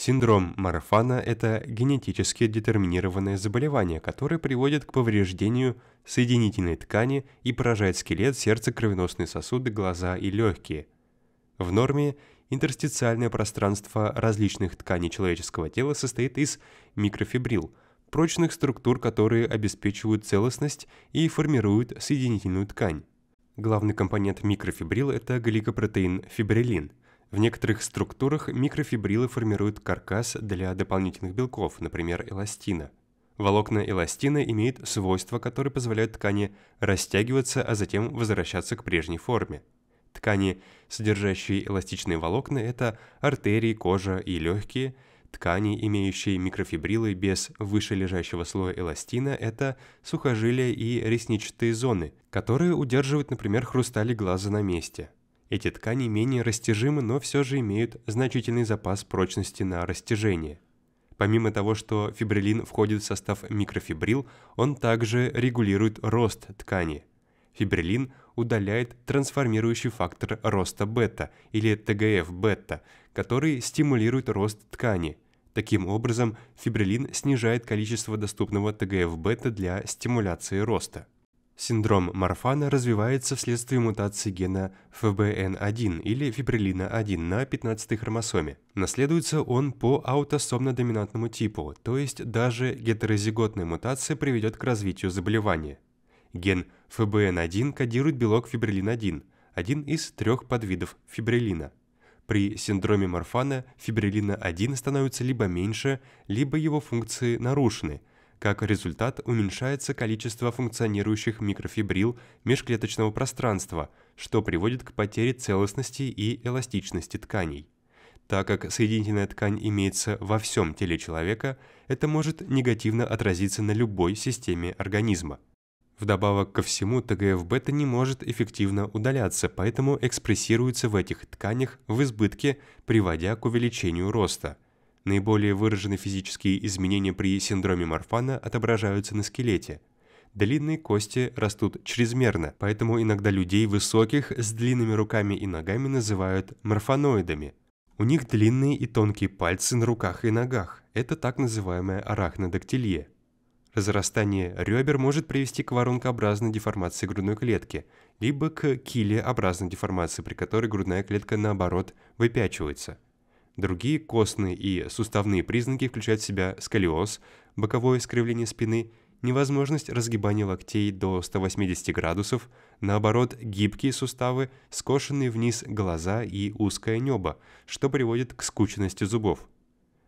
Синдром Марфана – это генетически детерминированное заболевание, которое приводит к повреждению соединительной ткани и поражает скелет, сердце, кровеносные сосуды, глаза и легкие. В норме интерстициальное пространство различных тканей человеческого тела состоит из микрофибрил – прочных структур, которые обеспечивают целостность и формируют соединительную ткань. Главный компонент микрофибрил – это гликопротеин фибрилин – в некоторых структурах микрофибрилы формируют каркас для дополнительных белков, например, эластина. Волокна эластина имеют свойства, которые позволяют ткани растягиваться, а затем возвращаться к прежней форме. Ткани, содержащие эластичные волокна, это артерии, кожа и легкие. Ткани, имеющие микрофибрилы без вышележащего слоя эластина, это сухожилия и ресничатые зоны, которые удерживают, например, хрусталик глаза на месте – эти ткани менее растяжимы, но все же имеют значительный запас прочности на растяжение. Помимо того, что фибрилин входит в состав микрофибрил, он также регулирует рост ткани. Фибрилин удаляет трансформирующий фактор роста бета или ТГФ-бета, который стимулирует рост ткани. Таким образом, фибрилин снижает количество доступного ТГФ-бета для стимуляции роста. Синдром Марфана развивается вследствие мутации гена fbn 1 или фибрилина-1 на 15-й хромосоме. Наследуется он по аутосомно-доминантному типу, то есть даже гетерозиготная мутация приведет к развитию заболевания. Ген fbn 1 кодирует белок фибрилин-1, один из трех подвидов фибрилина. При синдроме Марфана фибрилина-1 становится либо меньше, либо его функции нарушены – как результат, уменьшается количество функционирующих микрофибрил межклеточного пространства, что приводит к потере целостности и эластичности тканей. Так как соединительная ткань имеется во всем теле человека, это может негативно отразиться на любой системе организма. Вдобавок ко всему, ТГФ-бета не может эффективно удаляться, поэтому экспрессируется в этих тканях в избытке, приводя к увеличению роста – Наиболее выраженные физические изменения при синдроме Марфана отображаются на скелете. Длинные кости растут чрезмерно, поэтому иногда людей высоких с длинными руками и ногами называют морфаноидами. У них длинные и тонкие пальцы на руках и ногах. Это так называемая арахнодактилия. Разрастание ребер может привести к воронкообразной деформации грудной клетки, либо к килеобразной деформации, при которой грудная клетка, наоборот, выпячивается – Другие костные и суставные признаки включают в себя сколиоз, боковое искривление спины, невозможность разгибания локтей до 180 градусов, наоборот, гибкие суставы, скошенные вниз глаза и узкое небо, что приводит к скучности зубов.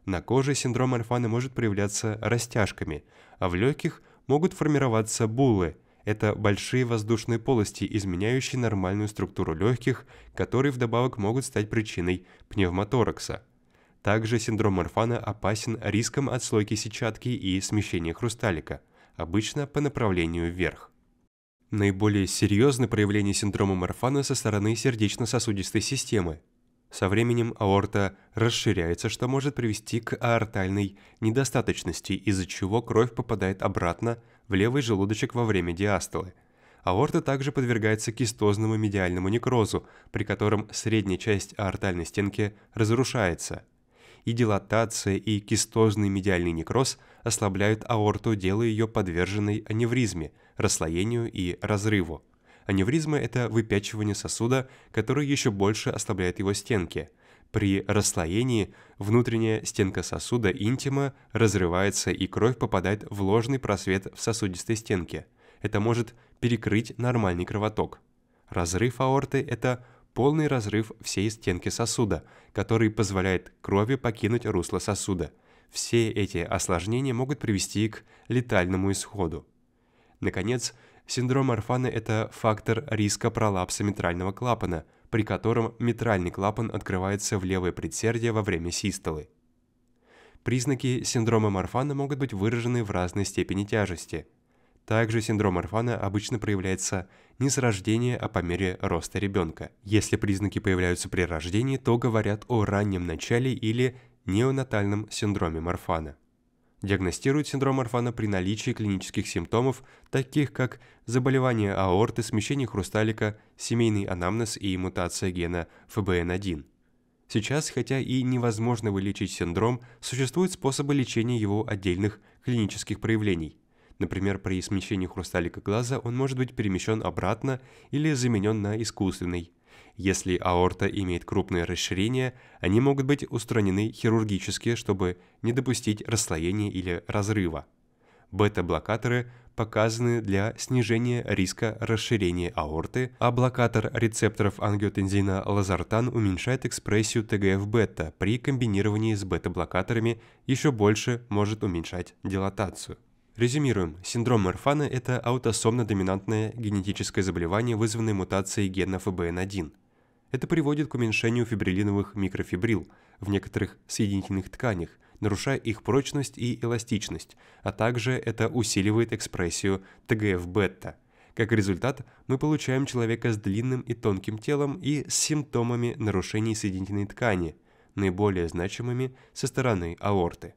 На коже синдром Альфана может проявляться растяжками, а в легких могут формироваться булы – это большие воздушные полости, изменяющие нормальную структуру легких, которые вдобавок могут стать причиной пневмоторакса. Также синдром Орфана опасен риском отслойки сетчатки и смещения хрусталика, обычно по направлению вверх. Наиболее серьезны проявления синдрома Морфана со стороны сердечно-сосудистой системы. Со временем аорта расширяется, что может привести к аортальной недостаточности, из-за чего кровь попадает обратно в левый желудочек во время диастолы. Аорта также подвергается кистозному медиальному некрозу, при котором средняя часть аортальной стенки разрушается. И дилатация, и кистозный медиальный некроз ослабляют аорту, делая ее подверженной аневризме, расслоению и разрыву. Аневризма – это выпячивание сосуда, который еще больше ослабляет его стенки – при расслоении внутренняя стенка сосуда интима разрывается и кровь попадает в ложный просвет в сосудистой стенке. Это может перекрыть нормальный кровоток. Разрыв аорты – это полный разрыв всей стенки сосуда, который позволяет крови покинуть русло сосуда. Все эти осложнения могут привести к летальному исходу. Наконец, синдром Орфана – это фактор риска пролапса митрального клапана – при котором митральный клапан открывается в левое предсердие во время систолы. Признаки синдрома Марфана могут быть выражены в разной степени тяжести. Также синдром Марфана обычно проявляется не с рождения, а по мере роста ребенка. Если признаки появляются при рождении, то говорят о раннем начале или неонатальном синдроме Марфана диагностируют синдром Орфана при наличии клинических симптомов, таких как заболевание аорты, смещение хрусталика, семейный анамнез и мутация гена ФБН1. Сейчас, хотя и невозможно вылечить синдром, существуют способы лечения его отдельных клинических проявлений. Например, при смещении хрусталика глаза он может быть перемещен обратно или заменен на искусственный. Если аорта имеет крупное расширение, они могут быть устранены хирургически, чтобы не допустить расслоения или разрыва. Бета-блокаторы показаны для снижения риска расширения аорты, а блокатор рецепторов ангиотензина лазартан уменьшает экспрессию ТГФ-бета при комбинировании с бета-блокаторами, еще больше может уменьшать дилатацию. Резюмируем. Синдром Мерфана – это аутосомно-доминантное генетическое заболевание, вызванное мутацией гена ФБН1. Это приводит к уменьшению фибрилиновых микрофибрил в некоторых соединительных тканях, нарушая их прочность и эластичность, а также это усиливает экспрессию ТГФ-бета. Как результат, мы получаем человека с длинным и тонким телом и с симптомами нарушений соединительной ткани, наиболее значимыми со стороны аорты.